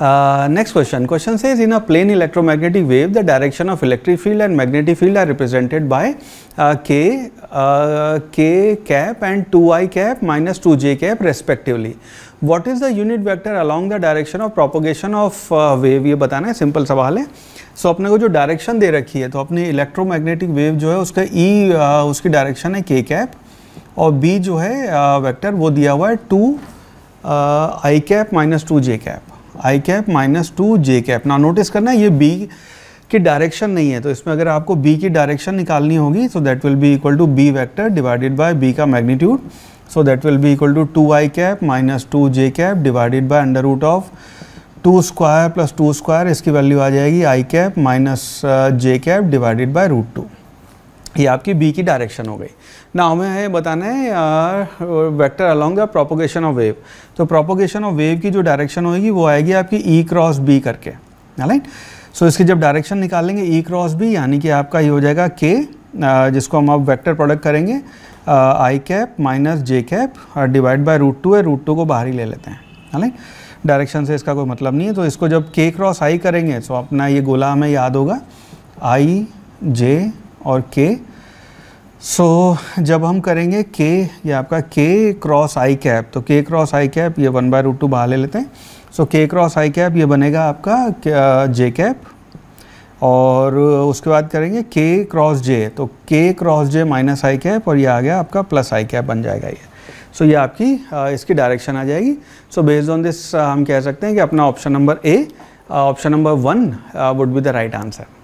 next question question से says in a plane electromagnetic wave the direction of electric field and magnetic field are represented by K K cap and two I cap minus two J cap respectively what is the unit vector along the direction of propagation of wave ये बताना है simple सवाल है सो so, अपने को जो direction दे रखी है तो अपनी इलेक्ट्रोमैग्नेटिक वेव जो है उसका ई e, uh, उसकी डायरेक्शन है के कैप और बी जो है वैक्टर uh, वो दिया हुआ है two I cap minus two J cap I cap minus two J cap ना नोटिस करना ये बी की डायरेक्शन नहीं है तो इसमें अगर आपको बी की डायरेक्शन निकालनी होगी so that will be equal to B vector divided by B का magnitude so that will be equal to two I cap minus two J cap divided by under root of two square plus two square इसकी value आ जाएगी I cap minus J cap divided by root two ये आपकी B की direction हो गई ना हमें बताना है vector along the propagation of wave तो प्रोपोगेशन ऑफ वेव की जो डायरेक्शन होगी वो आएगी आपकी ई क्रॉस बी करके राइट सो so, इसकी जब डायरेक्शन निकालेंगे ई क्रॉस बी यानी कि आपका ये हो जाएगा के जिसको हम आप वेक्टर प्रोडक्ट करेंगे I cap minus J cap divide by root two है रूट टू को बाहर ही ले लेते हैं राइट डायरेक्शन से इसका कोई मतलब नहीं है तो इसको जब के क्रॉस आई करेंगे तो अपना ये गोला हमें याद होगा आई जे और के सो so, जब हम करेंगे के ये आपका के क्रॉस आई कैप तो के क्रॉस आई कैप ये वन बाय रूट टू बाहर ले लेते हैं सो के क्रॉस आई कैप ये बनेगा आपका जे uh, कैप और उसके बाद करेंगे के क्रॉस जे तो K cross J minus I cap और ये आ गया आपका प्लस आई कैप बन जाएगा ये सो so, ये आपकी uh, इसकी डायरेक्शन आ जाएगी सो बेस्ड ऑन दिस हम कह सकते हैं कि अपना option number A option number one would be the right answer